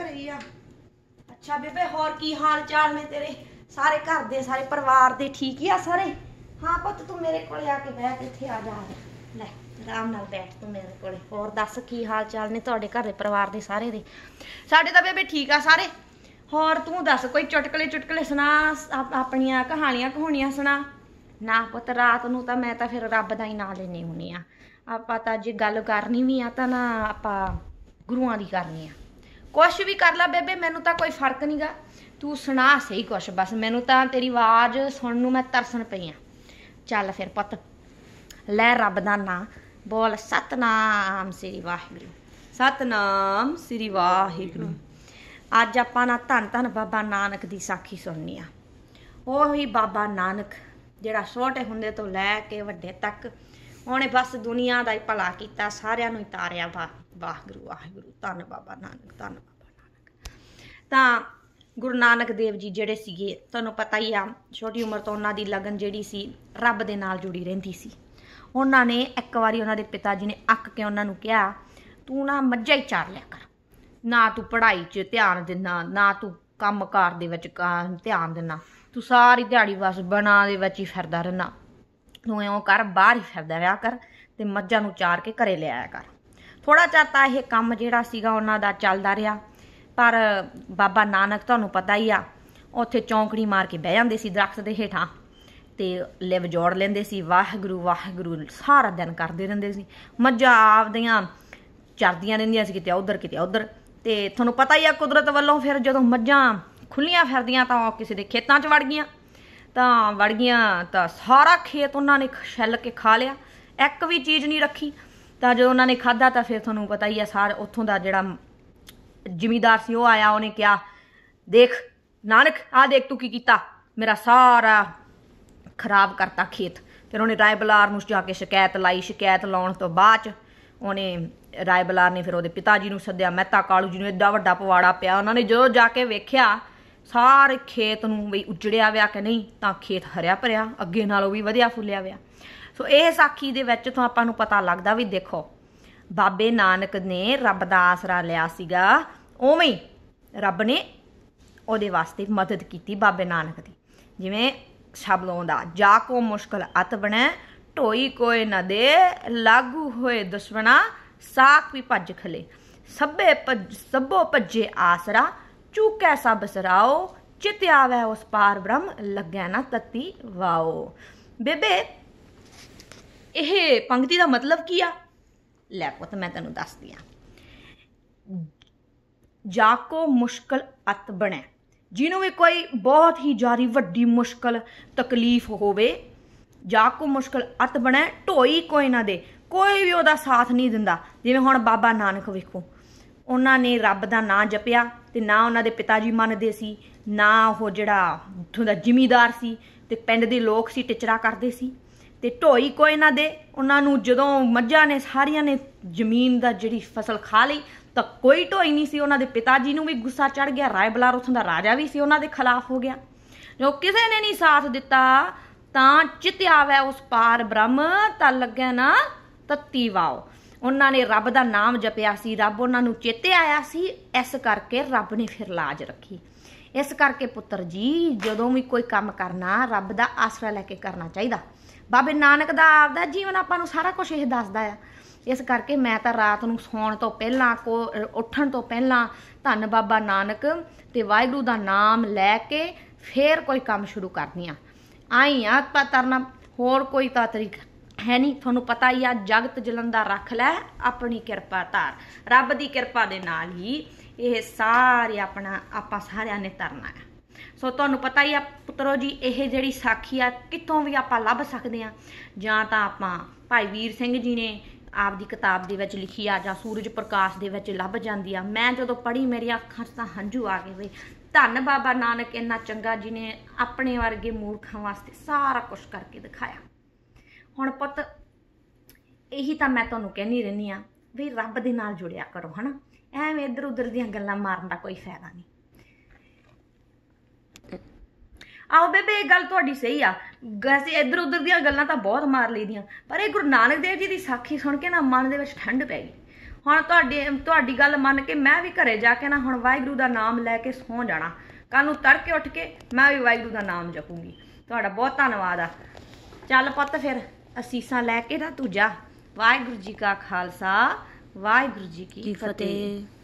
ਘਰੇ ਆ ਅੱਛਾ ਬੇਬੇ ਹੋਰ ਕੀ ਹਾਲ ਚਾਲ ਨੇ ਤੇਰੇ ਸਾਰੇ ਘਰ ਦੇ ਸਾਰੇ ਪਰਿਵਾਰ ਦੇ ਠੀਕ ਹੀ ਆ ਸਾਰੇ ਹਾਂ ਪੁੱਤ ਤੂੰ ਮੇਰੇ ਕੋਲੇ ਆ ਕੇ ਕੇ ਇੱਥੇ ਆ ਜਾ ਲੈ ਆਰਾਮ ਨਾਲ ਬੈਠ ਤੂੰ ਮੇਰੇ ਕੋਲੇ ਹੋਰ ਦੱਸ ਕੀ ਹਾਲ ਚਾਲ ਨੇ ਤੁਹਾਡੇ ਘਰ ਦੇ ਪਰਿਵਾਰ ਦੇ ਸਾਰੇ ਦੇ ਸਾਡੇ ਤਾਂ ਬੇਬੇ ਠੀਕ ਆ ਸਾਰੇ ਹੋਰ ਤੂੰ ਦੱਸ ਕੋਈ ਚੁਟਕਲੇ ਚੁਟਕਲੇ ਸੁਣਾ ਆਪਣੀਆਂ ਕਹਾਣੀਆਂ ਕਹਾਣੀਆਂ ਸੁਣਾ ਨਾ ਪੁੱਤ ਰਾਤ ਨੂੰ ਤਾਂ ਮੈਂ ਤਾਂ ਫਿਰ ਰੱਬ ਦਾ ਹੀ ਨਾਂ ਲੈਣੀ ਹੁੰਨੀ ਆ ਆਪਾਂ ਤਾਂ ਜੇ ਗੱਲ ਕਰਨੀ ਵੀ ਆ ਤਾਂ ਨਾ ਆਪਾਂ ਗੁਰੂਆਂ ਦੀ ਕਰਨੀ ਆ ਕੁਛ ਵੀ ਕਰ ਲੈ ਬੇਬੇ ਮੈਨੂੰ ਤਾਂ ਕੋਈ ਫਰਕ ਨਹੀਂਗਾ ਤੂੰ ਸੁਣਾ ਸਹੀ ਕੁਛ ਬਸ ਮੈਨੂੰ ਤਾਂ ਤੇਰੀ ਆਵਾਜ਼ ਸੁਣਨ ਨੂੰ ਮੈਂ ਤਰਸਣ ਪਈ ਆ ਚੱਲ ਫਿਰ ਪੁੱਤ ਲੈ ਰੱਬ ਦਾ ਨਾਮ ਬੋਲ ਸਤਨਾਮ ਸ੍ਰੀ ਵਾਹਿਗੁਰੂ ਸਤਨਾਮ ਸ੍ਰੀ ਵਾਹਿਗੁਰੂ ਅੱਜ ਆਪਾਂ ਨਾ ਧੰਨ ਧੰਨ ਬਾਬਾ ਨਾਨਕ ਦੀ ਸਾਖੀ ਸੁਣਨੀ ਆ ਹੀ ਬਾਬਾ ਨਾਨਕ ਜਿਹੜਾ ਛੋਟੇ ਹੁੰਦੇ ਤੋਂ ਲੈ ਕੇ ਵੱਡੇ ਤੱਕ ਉਹਨੇ ਬਸ ਦੁਨੀਆ ਦਾ ਹੀ ਭਲਾ ਕੀਤਾ ਸਾਰਿਆਂ ਨੂੰ ਹੀ ਤਾਰਿਆ ਵਾਹ ਵਾਹਿਗੁਰੂ ਵਾਹਿਗੁਰੂ ਧੰਨ ਬਾਬਾ ਨਾਨਕ ਧੰਨ ਬਾਬਾ ਨਾਨਕ ਤਾਂ ਗੁਰੂ ਨਾਨਕ ਦੇਵ ਜੀ ਜਿਹੜੇ ਸੀਗੇ ਤੁਹਾਨੂੰ ਪਤਾ ਹੀ ਆ ਛੋਟੀ ਉਮਰ ਤੋਂ ਉਹਨਾਂ ਦੀ ਲਗਨ ਜਿਹੜੀ ਸੀ ਰੱਬ ਦੇ ਨਾਲ ਜੁੜੀ ਰਹਿੰਦੀ ਸੀ ਉਹਨਾਂ ਨੇ ਇੱਕ ਵਾਰੀ ਉਹਨਾਂ ਦੇ ਪਿਤਾ ਜੀ ਨੇ ਅੱਕ ਕੇ ਉਹਨਾਂ ਨੂੰ ਕਿਹਾ ਤੂੰ ਨਾ ਮੱਝਾਂ ਹੀ ਚਾਰ ਲਿਆ ਕਰ ਨਾ ਤੂੰ ਪੜ੍ਹਾਈ 'ਚ ਧਿਆਨ ਦਿੰਨਾ ਨਾ ਤੂੰ ਕੰਮਕਾਰ ਦੇ ਵਿੱਚ ਧਿਆਨ ਦਿੰਨਾ ਤੂੰ ਸਾਰੀ ਦਿਹਾੜੀ ਬਸ ਬਣਾ ਦੇ ਵਿੱਚ ਹੀ ਫਿਰਦਾ ਰਹਿਣਾ ਤੂੰ ਇਉਂ ਕਰ ਬਾਹਰ ਹੀ ਫਿਰਦਾ ਰਿਹਾ ਕਰ ਤੇ ਮੱਝਾਂ ਨੂੰ ਚਾਰ ਕੇ ਘਰੇ ਲੈ ਆਇਆ ਕਰ ਥੋੜਾ ਤਾਂ ਇਹ ਕੰਮ ਜਿਹੜਾ ਸੀਗਾ ਉਹਨਾਂ ਦਾ ਚੱਲਦਾ ਰਿਹਾ ਪਰ ਬਾਬਾ ਨਾਨਕ ਤੁਹਾਨੂੰ ਪਤਾ ਹੀ ਆ ਉੱਥੇ ਚੌਂਕੜੀ ਮਾਰ ਕੇ ਬਹਿ ਜਾਂਦੇ ਸੀ ਦਰਖਤ ਦੇ ਹੇਠਾਂ ਤੇ ਲਿਵ ਜੋੜ ਲੈਂਦੇ ਸੀ ਵਾਹਿਗੁਰੂ ਵਾਹਿਗੁਰੂ ਸਾਰਾ ਦਿਨ ਕਰਦੇ ਰਹਿੰਦੇ ਸੀ ਮੱਝਾਂ ਆਪਦੀਆਂ ਚਰਦੀਆਂ ਰਹਿੰਦੀਆਂ ਸੀ ਕਿਤੇ ਉਧਰ ਕਿਤੇ ਉਧਰ ਤੇ ਤੁਹਾਨੂੰ ਪਤਾ ਹੀ ਆ ਕੁਦਰਤ ਵੱਲੋਂ ਫਿਰ ਜਦੋਂ ਮੱਝਾਂ ਖੁੱਲੀਆਂ ਫਿਰਦੀਆਂ ਤਾਂ ਉਹ ਕਿਸੇ ਦੇ ਖੇਤਾਂ 'ਚ ਵੜ ਗਈਆਂ ਤਾਂ ਵੜ ਗਈਆਂ ਤਾਂ ਸਾਰਾ ਖੇਤ ਉਹਨਾਂ ਨੇ ਛੱਲ ਕੇ ਖਾ ਲਿਆ ਇੱਕ ਵੀ ਚੀਜ਼ ਨਹੀਂ ਰੱਖੀ ਤਾਂ ਜਦੋਂ ਉਹਨਾਂ ਨੇ ਖਾਦਾ ਤਾਂ ਫਿਰ ਤੁਹਾਨੂੰ ਪਤਾ ਹੀ ਆ ਸਾਰ ਉੱਥੋਂ ਦਾ ਜਿਹੜਾ ਜ਼ਿਮੀਦਾਰ ਸੀ ਉਹ ਆਇਆ ਉਹਨੇ ਕਿਹਾ ਦੇਖ ਨਾਨਕ ਆ ਦੇਖ ਤੂੰ ਕੀ ਕੀਤਾ ਮੇਰਾ ਸਾਰਾ ਖਰਾਬ ਕਰਤਾ ਖੇਤ ਫਿਰ ਉਹਨੇ ਰਾਇਬਲਾਰ ਨੂੰ ਜਾ ਕੇ ਸ਼ਿਕਾਇਤ ਲਾਈ ਸ਼ਿਕਾਇਤ ਲਾਉਣ ਤੋਂ ਬਾਅਦ ਉਹਨੇ ਰਾਇਬਲਾਰ ਨੇ ਫਿਰ ਉਹਦੇ ਪਿਤਾ ਜੀ ਨੂੰ ਸੱਦਿਆ ਮਹਿਤਾ ਕਾਲੂ ਜੀ ਨੂੰ ਐਡਾ ਵੱਡਾ ਪਵਾੜਾ ਪਿਆ ਉਹਨਾਂ ਨੇ ਜਦੋਂ ਜਾ ਕੇ ਵੇਖਿਆ ਸਾਰੇ ਖੇਤ ਨੂੰ ਵੀ ਉਜੜਿਆ ਵਿਆ ਕਿ ਨਹੀਂ ਤਾਂ ਖੇਤ ਹਰਿਆ ਭਰਿਆ ਅੱਗੇ ਨਾਲੋਂ ਵੀ ਵਧਿਆ ਫੁੱਲਿਆ ਵਿਆ ਸੋ ਇਹ ਸਾਖੀ ਦੇ ਵਿੱਚ ਤੋਂ ਆਪਾਂ ਨੂੰ ਪਤਾ ਲੱਗਦਾ ਵੀ ਦੇਖੋ ਬਾਬੇ ਨਾਨਕ ਨੇ ਰੱਬ ਦਾ ਆਸਰਾ ਲਿਆ ਸੀਗਾ ਉਵੇਂ ਰੱਬ ਨੇ ਉਹਦੇ ਵਾਸਤੇ ਮਦਦ ਕੀਤੀ ਬਾਬੇ ਨਾਨਕ ਦੀ ਜਿਵੇਂ ਸ਼ਬਦੋਂ ਦਾ ਜਾ ਕੋ ਮੁਸ਼ਕਲ ਅਤ ਬਣੈ ਢੋਈ ਕੋਏ ਨਾ ਦੇ ਲਾਗੂ ਹੋਏ ਦੁਸ਼ਮਣਾ ਸਾਖ ਵੀ ਭੱਜ ਖਲੇ ਸਭੇ ਸਭੋ ਭੱਜੇ ਆਸਰਾ ਚੂਕੈ ਸਭ ਸਰਾਓ ਚਿਤ ਆਵੈ ਉਸ ਪਾਰ ਬ੍ਰਹਮ ਲੱਗੈ ਨਾ ਤਤੀ ਵਾਓ ਬੇਬੇ ਇਹ ਪੰਕਤੀ ਦਾ ਮਤਲਬ ਕੀ ਆ ਲੈ ਪੁੱਤ ਮੈਂ ਤੈਨੂੰ ਦੱਸਦੀ ਆ ਜਾ ਕੋ ਮੁਸ਼ਕਲ ਅਤ ਬਣੈ ਜਿਹਨੂੰ ਵੀ ਕੋਈ ਬਹੁਤ ਹੀ ਜਾਰੀ ਵੱਡੀ ਮੁਸ਼ਕਲ ਤਕਲੀਫ ਹੋਵੇ ਜਾ ਕੋ ਮੁਸ਼ਕਲ ਅਤ ਬਣੈ ਢੋਈ ਕੋਈ ਨਾ ਦੇ ਕੋਈ ਵੀ ਉਹਦਾ ਸਾਥ ਨਹੀਂ ਦਿੰਦਾ ਜਿਵੇਂ ਹੁਣ ਬਾਬਾ ਨਾਨਕ ਵੇਖੋ ਉਹਨਾਂ ਨੇ ਰੱਬ ਦਾ ਨਾਮ ਜਪਿਆ ਤੇ ਨਾ ਉਹਨਾਂ ਦੇ ਪਿਤਾ ਜੀ ਮੰਨਦੇ ਸੀ ਨਾ ਉਹ ਜਿਹੜਾ ਉਥੋਂ ਦਾ ਜ਼ਿਮੀਦਾਰ ਸੀ ਤੇ ਪਿੰਡ ਦੇ ਲੋਕ ਸੀ ਟਿਚਰਾ ਕਰਦੇ ਸੀ ਤੇ ਢੋਈ ਕੋ ਇਹਨਾਂ ਦੇ ਉਹਨਾਂ ਨੂੰ ਜਦੋਂ ਮੱਝਾਂ ਨੇ ਸਾਰੀਆਂ ਨੇ ਜ਼ਮੀਨ ਦਾ ਜਿਹੜੀ ਫਸਲ ਖਾ ਲਈ ਤਾਂ ਕੋਈ ਢੋਈ ਨਹੀਂ ਸੀ ਉਹਨਾਂ ਦੇ ਪਿਤਾ ਜੀ ਨੂੰ ਵੀ ਗੁੱਸਾ ਚੜ ਗਿਆ ਰਾਏ ਬਲਾਰ ਉਥੋਂ ਦਾ ਰਾਜਾ ਵੀ ਸੀ ਉਹਨਾਂ ਦੇ ਖਿਲਾਫ ਹੋ ਗਿਆ ਜੋ ਕਿਸੇ ਨੇ ਨਹੀਂ ਸਾਥ ਦਿੱਤਾ ਤਾਂ ਚਿਤਿਆਵੈ ਉਸ ਪਾਰ ਬ੍ਰਹਮ ਤਾਂ ਲੱਗੈ ਨਾ ਤੱਤੀ ਵਾਓ ਉਹਨਾਂ ਨੇ ਰੱਬ ਦਾ ਨਾਮ ਜਪਿਆ ਸੀ ਰੱਬ ਉਹਨਾਂ ਨੂੰ ਚੇਤੇ ਆਇਆ ਸੀ ਇਸ ਕਰਕੇ ਰੱਬ ਨੇ ਫਿਰ ਲਾਜ ਰੱਖੀ ਇਸ ਕਰਕੇ ਪੁੱਤਰ ਜੀ ਜਦੋਂ ਵੀ ਕੋਈ ਕੰਮ ਕਰਨਾ ਰੱਬ ਦਾ ਆਸਰਾ ਲੈ ਕੇ ਕਰਨਾ ਚਾਹੀਦਾ ਬਾਬੇ ਨਾਨਕ ਦਾ ਆਪਦਾ ਜੀਵਨ ਆਪਾਂ ਨੂੰ ਸਾਰਾ ਕੁਝ ਇਹ ਦੱਸਦਾ ਆ ਇਸ ਕਰਕੇ ਮੈਂ ਤਾਂ ਰਾਤ ਨੂੰ ਸੌਣ ਤੋਂ ਪਹਿਲਾਂ ਕੋ ਉੱਠਣ ਤੋਂ ਪਹਿਲਾਂ ਧੰਨ ਬਾਬਾ ਨਾਨਕ ਤੇ ਵਾਹਿਗੁਰੂ ਦਾ ਨਾਮ ਲੈ ਕੇ ਫੇਰ ਕੋਈ ਕੰਮ ਸ਼ੁਰੂ ਕਰਨੀ ਆ ਆਈ ਆ ਤਰਨਾ ਹੋਰ ਕੋਈ ਤਾਂ ਤਰੀਕਾ ਹੈ ਨਹੀਂ ਤੁਹਾਨੂੰ ਪਤਾ ਹੀ ਆ ਜਗਤ ਜਲੰਦਾ ਰੱਖ ਲੈ ਆਪਣੀ ਕਿਰਪਾ ਧਾਰ ਰੱਬ ਦੀ ਕਿਰਪਾ ਦੇ ਨਾਲ ਹੀ ਇਹ ਸਾਰੇ ਆਪਣਾ ਆਪਾਂ ਸਾਰਿਆਂ ਨੇ ਤਰਨਾ ਹੈ ਸੋ ਤੁਹਾਨੂੰ ਪਤਾ ਹੀ ਆ ਪੁੱਤਰੋ ਜੀ ਇਹ ਜਿਹੜੀ ਸਾਖੀ ਆ ਕਿੱਥੋਂ ਵੀ ਆਪਾਂ ਲੱਭ ਸਕਦੇ ਆ ਜਾਂ ਤਾਂ ਆਪਾਂ ਭਾਈ ਵੀਰ ਸਿੰਘ ਜੀ ਨੇ ਆਪ ਦੀ ਕਿਤਾਬ ਦੇ ਵਿੱਚ ਲਿਖੀ ਆ ਜਾਂ ਸੂਰਜ ਪ੍ਰਕਾਸ਼ ਦੇ ਵਿੱਚ ਲੱਭ ਜਾਂਦੀ ਆ ਮੈਂ ਜਦੋਂ ਪੜ੍ਹੀ ਮੇਰੀਆਂ ਅੱਖਾਂ 'ਚ ਤਾਂ ਹੰਝੂ ਆ ਗਏ ਵੇ ਧੰਨ ਬਾਬਾ ਨਾਨਕ ਇੰਨਾ ਚੰਗਾ ਜਿਨੇ ਆਪਣੇ ਵਰਗੇ ਮੂਰਖਾਂ ਵਾਸਤੇ ਸਾਰਾ ਕੁਝ ਕਰਕੇ ਦਿਖਾਇਆ ਹੁਣ ਪੁੱਤ ਇਹੀ ਤਾਂ ਮੈਂ ਤੁਹਾਨੂੰ ਕਹਿਣੀ ਰਹਿੰਦੀ ਆ ਵੀ ਰੱਬ ਦੇ ਨਾਲ ਜੁੜਿਆ ਕਰੋ ਹਨਾ ਐਵੇਂ ਇੱਧਰ ਉੱਧਰ ਦੀਆਂ ਗੱਲਾਂ ਮਾਰਨ ਦਾ ਕੋਈ ਫਾਇਦਾ ਨਹੀਂ ਆਓ ਬੇਬੇ ਗੱਲ ਤੁਹਾਡੀ ਸਹੀ ਆ ਗੈਸੀ ਇੱਧਰ ਉੱਧਰ ਦੀਆਂ ਗੱਲਾਂ ਤਾਂ ਬਹੁਤ ਮਾਰ ਲਈਆਂ ਪਰ ਇਹ ਗੁਰੂ ਨਾਨਕ ਦੇਵ ਜੀ ਦੀ ਸਾਖੀ ਸੁਣ ਕੇ ਨਾ ਮਨ ਦੇ ਵਿੱਚ ਠੰਡ ਪੈ ਗਈ ਹੁਣ ਤੁਹਾਡੇ ਤੁਹਾਡੀ ਗੱਲ ਮੰਨ ਕੇ ਮੈਂ ਵੀ ਘਰੇ ਜਾ ਕੇ ਨਾ ਹੁਣ ਵਾਹਿਗੁਰੂ ਦਾ ਨਾਮ ਲੈ ਕੇ ਸੌਂ ਜਾਣਾ ਕੱਲ ਨੂੰ ਤੜਕੇ ਉੱਠ ਕੇ ਮੈਂ ਵੀ ਵਾਹਿਗੁਰੂ ਦਾ ਨਾਮ ਜਪੂੰਗੀ ਤੁਹਾਡਾ ਬਹੁਤ ਧੰਨਵਾਦ ਆ ਚੱਲ ਪੁੱਤ ਫਿਰ ਅਸੀਸਾਂ ਲੈ ਕੇ ਨਾ ਤੂੰ ਜਾ ਵਾਹਿਗੁਰੂ ਜੀ ਕਾ ਖਾਲਸਾ ਵਾਹਿਗੁਰੂ ਜੀ ਕੀ ਫਤਿਹ